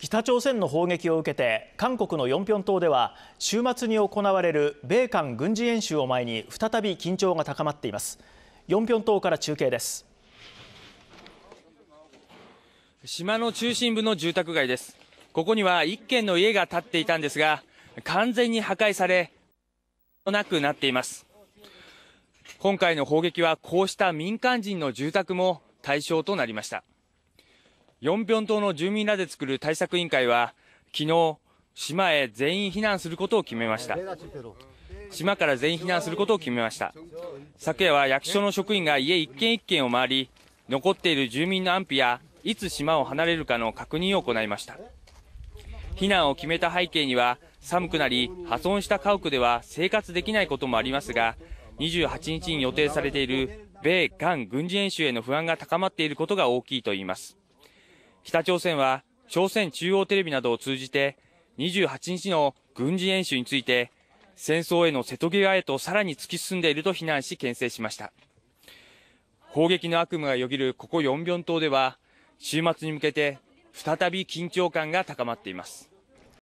北朝鮮の砲撃を受けて韓国のヨンピョン島では週末に行われる米韓軍事演習を前に再び緊張が高まっていますヨンピョン島から中継です島の中心部の住宅街ですここには1軒の家が建っていたんですが完全に破壊されなくなっています今回の砲撃はこうした民間人の住宅も対象となりましたヨンピョン島の住民らで作る対策委員会は昨日、島へ全員避難することを決めました。島から全員避難することを決めました。昨夜は役所の職員が家一軒一軒を回り、残っている住民の安否や、いつ島を離れるかの確認を行いました。避難を決めた背景には、寒くなり、破損した家屋では生活できないこともありますが、28日に予定されている米韓軍事演習への不安が高まっていることが大きいといいます。北朝鮮は朝鮮中央テレビなどを通じて28日の軍事演習について戦争への瀬戸際へとさらに突き進んでいると非難し牽制しました砲撃の悪夢がよぎるここヨンビョン島では週末に向けて再び緊張感が高まっています